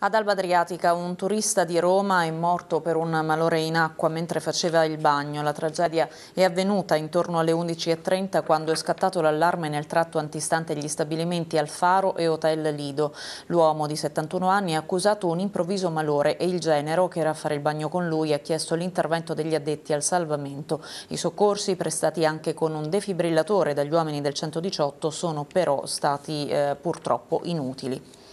Ad Alba Adriatica un turista di Roma è morto per un malore in acqua mentre faceva il bagno. La tragedia è avvenuta intorno alle 11.30 quando è scattato l'allarme nel tratto antistante gli stabilimenti Alfaro e Hotel Lido. L'uomo di 71 anni ha accusato un improvviso malore e il genero, che era a fare il bagno con lui, ha chiesto l'intervento degli addetti al salvamento. I soccorsi, prestati anche con un defibrillatore dagli uomini del 118, sono però stati eh, purtroppo inutili.